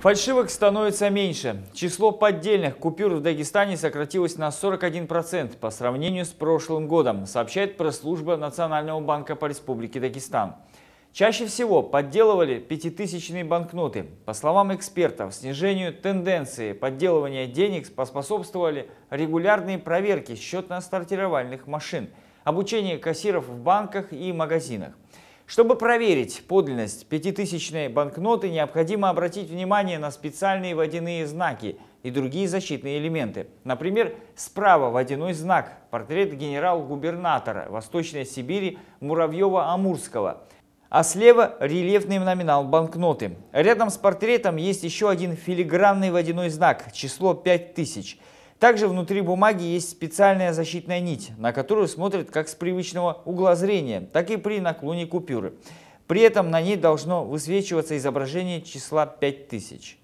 Фальшивок становится меньше. Число поддельных купюр в Дагестане сократилось на 41% по сравнению с прошлым годом, сообщает пресс-служба Национального банка по Республике Дагестан. Чаще всего подделывали пятитысячные банкноты. По словам экспертов, снижению тенденции подделывания денег поспособствовали регулярные проверки счетно-сортировальных машин, обучение кассиров в банках и магазинах. Чтобы проверить подлинность пятитысячной банкноты, необходимо обратить внимание на специальные водяные знаки и другие защитные элементы. Например, справа водяной знак – портрет генерал-губернатора Восточной Сибири Муравьева-Амурского, а слева – рельефный номинал банкноты. Рядом с портретом есть еще один филигранный водяной знак – число 5000. Также внутри бумаги есть специальная защитная нить, на которую смотрят как с привычного угла зрения, так и при наклоне купюры. При этом на ней должно высвечиваться изображение числа 5000.